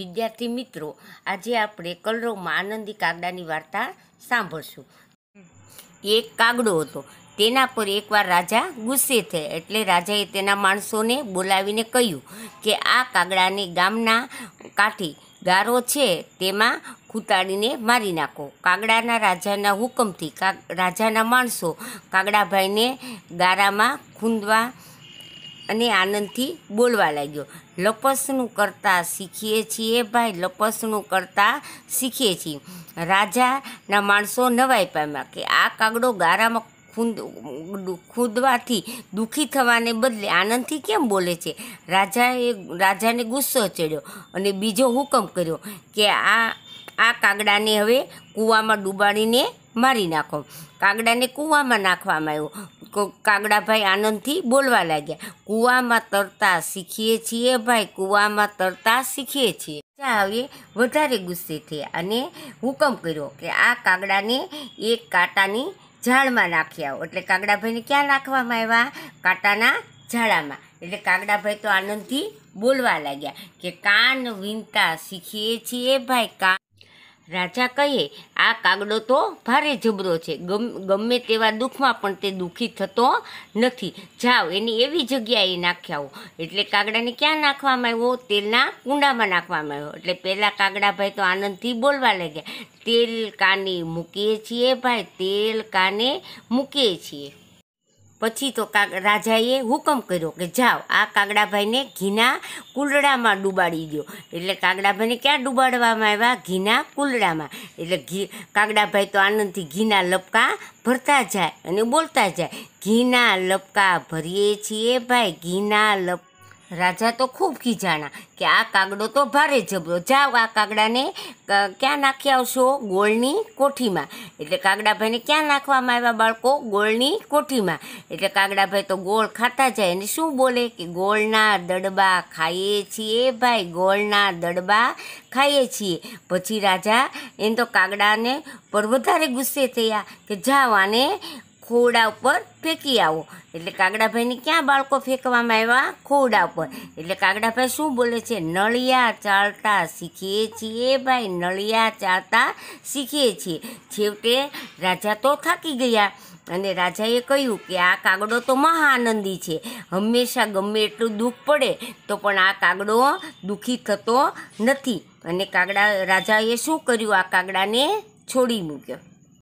વિદ્યાર્થી મિત્રો આજે આપણે કલરોમાં આનંદી કાગડાની વાર્તા સાંભળશું એક કાગડો હતો તેના પર એકવાર રાજા ગુસ્સે થયા એટલે રાજાએ તેના માણસોને બોલાવીને કહ્યું કે આ કાગડાને ગામના કાંઠી ગારો છે તેમાં ખૂંટાડીને મારી નાખો કાગડાના રાજાના હુકમથી રાજાના માણસો કાગડાભાઈને ગારામાં ખૂંદવા અને આનંદથી બોલવા લાગ્યો લપસનું કરતાં શીખીએ છીએ ભાઈ લપસનું કરતાં શીખીએ છીએ રાજાના માણસો નવાઈ પામ્યા કે આ કાગડો ગારામાં ખૂંદ ખોદવાથી દુઃખી થવાને બદલે આનંદથી કેમ બોલે છે રાજાએ રાજાને ગુસ્સો ચડ્યો અને બીજો હુકમ કર્યો કે આ આ કાગડાને હવે કૂવામાં ડૂબાડીને મારી નાખો કાગડાને કૂવામાં નાખવામાં આવ્યો કાગડાભાઈ આનંદથી બોલવા લાગ્યા કૂવામાં તરતા શીખીએ છીએ ભાઈ કૂવામાં તરતા શીખીએ છીએ હવે વધારે ગુસ્સે થયા અને હુકમ કર્યો કે આ કાગડાને એક કાંટાની ઝાડમાં નાખી આવો એટલે કાગડાભાઈને ક્યાં નાખવામાં આવ્યા કાંટાના ઝાડામાં એટલે કાગડાભાઈ તો આનંદથી બોલવા લાગ્યા કે કાન વીણતા શીખીએ છીએ ભાઈ કાન રાજા કહે આ કાગડો તો ભારે જબરો છે ગમ ગમે તેવા દુઃખમાં પણ તે દુઃખી થતો નથી જાઓ એની એવી જગ્યાએ નાખી એટલે કાગડાને ક્યાં નાખવામાં આવ્યો તેલના કુંડામાં નાખવામાં આવ્યો એટલે પહેલાં કાગડાભાઈ તો આનંદથી બોલવા લાગ્યા તેલ કાને મૂકીએ છીએ ભાઈ તેલ કાને મૂકીએ છીએ પછી તો કાગ રાજાએ હુકમ કર્યો કે જાઓ આ કાગડાભાઈને ઘીના કુલડામાં ડૂબાડી દો એટલે કાગડાભાઈને ક્યાં ડૂબાડવામાં આવ્યા ઘીના કુલડામાં એટલે ઘી કાગડાભાઈ તો આનંદથી ઘીના લપકા ભરતા જાય અને બોલતા જાય ઘીના લપકા ભરીએ છીએ ભાઈ ઘીના લપ રાજા તો ખૂબ ખીજાણા કે આ કાગડો તો ભારે જબરો જાઓ આ કાગડાને ક્યાં નાખી આવશો ગોળની કોઠીમાં એટલે કાગડાભાઈને ક્યાં નાખવામાં આવ્યા બાળકો ગોળની કોઠીમાં એટલે કાગડાભાઈ તો ગોળ ખાતા જાય અને શું બોલે કે ગોળના દડબા ખાઈએ છીએ ભાઈ ગોળના દડબા ખાઈએ છીએ પછી રાજા એને તો કાગડાને પર વધારે ગુસ્સે થયા કે જાઓ આને ખોડા ઉપર ફેંકી આવો એટલે કાગડાભાઈને ક્યાં બાળકો ફેંકવામાં આવ્યા ખોડા ઉપર એટલે કાગડાભાઈ શું બોલે છે નળિયા ચાલતા શીખીએ છીએ ભાઈ નળિયા ચાલતા શીખીએ છીએ છેવટે રાજા તો થાકી ગયા અને રાજાએ કહ્યું કે આ કાગડો તો મહાઆનંદી છે હંમેશા ગમે એટલું દુઃખ પડે તો પણ આ કાગડો દુઃખી થતો નથી અને કાગડા રાજાએ શું કર્યું આ કાગડાને છોડી મૂક્યો